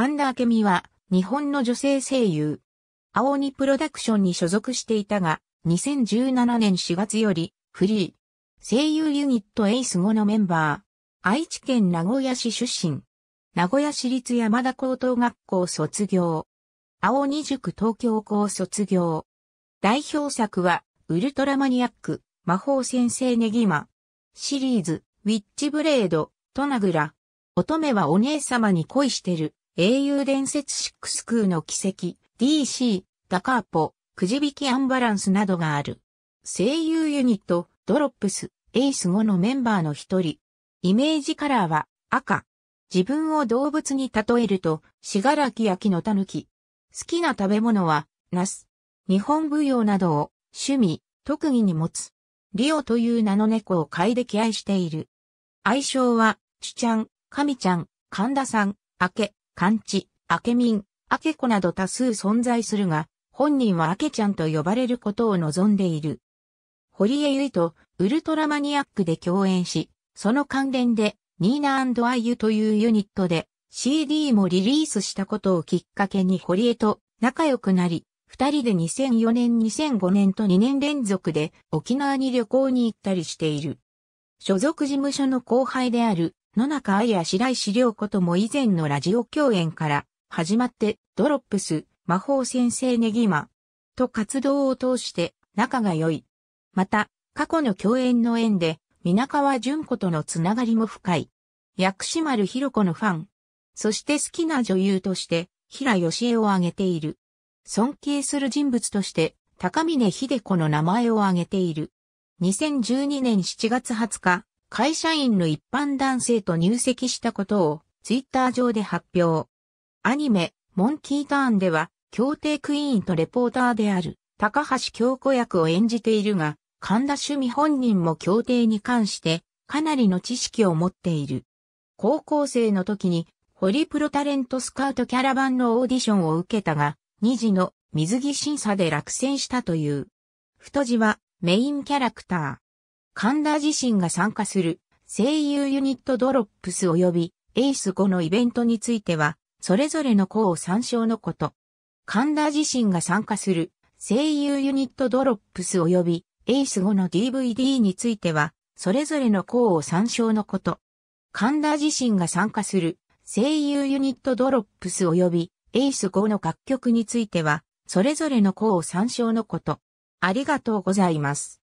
神田明美は、日本の女性声優。青鬼プロダクションに所属していたが、2017年4月より、フリー。声優ユニットエイス5のメンバー。愛知県名古屋市出身。名古屋市立山田高等学校卒業。青鬼塾東京校卒業。代表作は、ウルトラマニアック、魔法先生ネギマ。シリーズ、ウィッチブレード、トナグラ。乙女はお姉様に恋してる。英雄伝説シックス空の奇跡、DC、ダカーポ、くじ引きアンバランスなどがある。声優ユニット、ドロップス、エイス後のメンバーの一人。イメージカラーは赤。自分を動物に例えると、しがらき焼きのたぬき。好きな食べ物は、ナス。日本舞踊などを趣味、特技に持つ。リオという名の猫を飼いで気愛している。愛称は、チュちゃん、カミちゃん、神田さん、明け、漢地、明民、明子など多数存在するが、本人は明ちゃんと呼ばれることを望んでいる。堀江いとウルトラマニアックで共演し、その関連でニーナアイユというユニットで CD もリリースしたことをきっかけに堀江と仲良くなり、二人で2004年2005年と2年連続で沖縄に旅行に行ったりしている。所属事務所の後輩である野中愛や白石良子とも以前のラジオ共演から始まってドロップス、魔法先生ネギマと活動を通して仲が良い。また、過去の共演の縁で、皆川淳子とのつながりも深い。薬師丸ひろ子のファン。そして好きな女優として、平義恵を挙げている。尊敬する人物として、高峰秀子の名前を挙げている。2012年7月20日、会社員の一般男性と入籍したことをツイッター上で発表。アニメ、モンキーターンでは、協定クイーンとレポーターである高橋京子役を演じているが、神田趣味本人も協定に関してかなりの知識を持っている。高校生の時にホリプロタレントスカウトキャラバンのオーディションを受けたが、2次の水着審査で落選したという。太字はメインキャラクター。神田自身が参加する声優ユニットドロップス及びエース5のイベントについては、それぞれの項を参照のこと。神田自身が参加する声優ユニットドロップス及びエース5の DVD については、それぞれの項を参照のこと。神田自身が参加する声優ユニットドロップス及びエース5の楽曲については、それぞれの項を参照のこと。ありがとうございます。